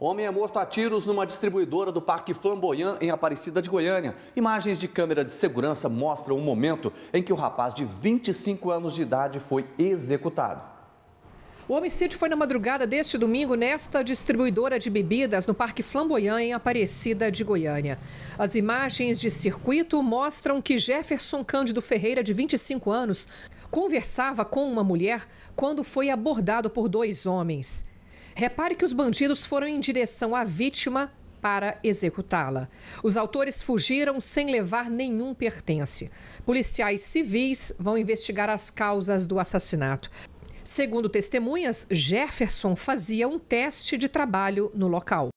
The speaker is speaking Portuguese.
Homem é morto a tiros numa distribuidora do Parque Flamboyant, em Aparecida de Goiânia. Imagens de câmera de segurança mostram o momento em que o rapaz de 25 anos de idade foi executado. O homicídio foi na madrugada deste domingo nesta distribuidora de bebidas no Parque Flamboyant, em Aparecida de Goiânia. As imagens de circuito mostram que Jefferson Cândido Ferreira, de 25 anos, conversava com uma mulher quando foi abordado por dois homens. Repare que os bandidos foram em direção à vítima para executá-la. Os autores fugiram sem levar nenhum pertence. Policiais civis vão investigar as causas do assassinato. Segundo testemunhas, Jefferson fazia um teste de trabalho no local.